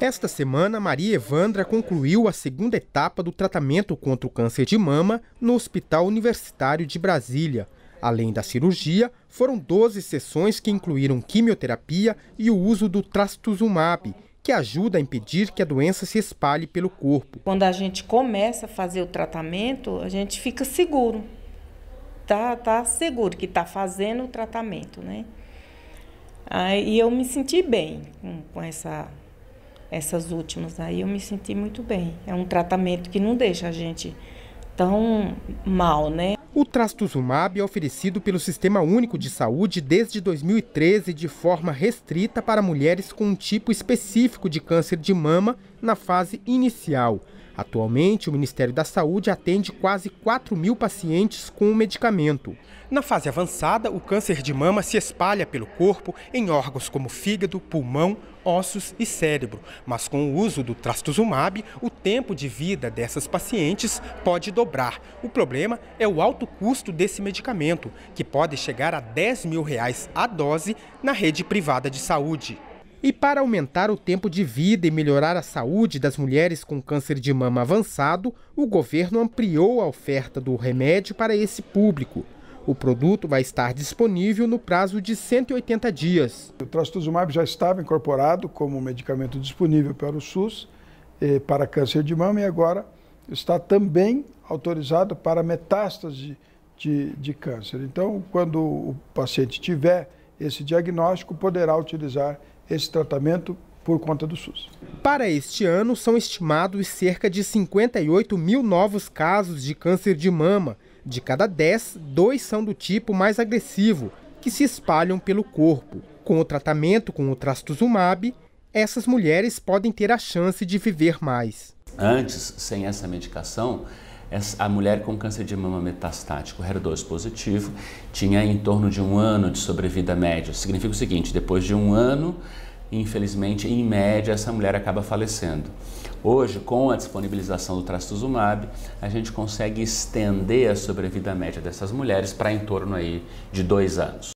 Esta semana, Maria Evandra concluiu a segunda etapa do tratamento contra o câncer de mama no Hospital Universitário de Brasília. Além da cirurgia, foram 12 sessões que incluíram quimioterapia e o uso do trastuzumab, que ajuda a impedir que a doença se espalhe pelo corpo. Quando a gente começa a fazer o tratamento, a gente fica seguro. Tá, tá seguro que está fazendo o tratamento, né? Aí eu me senti bem com, com essa essas últimas. Aí eu me senti muito bem. É um tratamento que não deixa a gente tão mal, né? O trastuzumab é oferecido pelo Sistema Único de Saúde desde 2013 de forma restrita para mulheres com um tipo específico de câncer de mama na fase inicial. Atualmente, o Ministério da Saúde atende quase 4 mil pacientes com o medicamento. Na fase avançada, o câncer de mama se espalha pelo corpo em órgãos como fígado, pulmão, ossos e cérebro. Mas com o uso do trastuzumab, o tempo de vida dessas pacientes pode dobrar. O problema é o alto custo desse medicamento, que pode chegar a 10 mil reais a dose na rede privada de saúde. E para aumentar o tempo de vida e melhorar a saúde das mulheres com câncer de mama avançado, o governo ampliou a oferta do remédio para esse público. O produto vai estar disponível no prazo de 180 dias. O trastuzumab já estava incorporado como medicamento disponível para o SUS eh, para câncer de mama e agora está também autorizado para metástase de, de câncer. Então, quando o paciente tiver esse diagnóstico, poderá utilizar esse tratamento por conta do SUS. Para este ano, são estimados cerca de 58 mil novos casos de câncer de mama. De cada 10, dois são do tipo mais agressivo, que se espalham pelo corpo. Com o tratamento com o trastuzumab, essas mulheres podem ter a chance de viver mais. Antes, sem essa medicação, a mulher com câncer de mama metastático HER2 positivo tinha em torno de um ano de sobrevida média. Significa o seguinte: depois de um ano, infelizmente, em média, essa mulher acaba falecendo. Hoje, com a disponibilização do trastuzumab, a gente consegue estender a sobrevida média dessas mulheres para em torno aí de dois anos.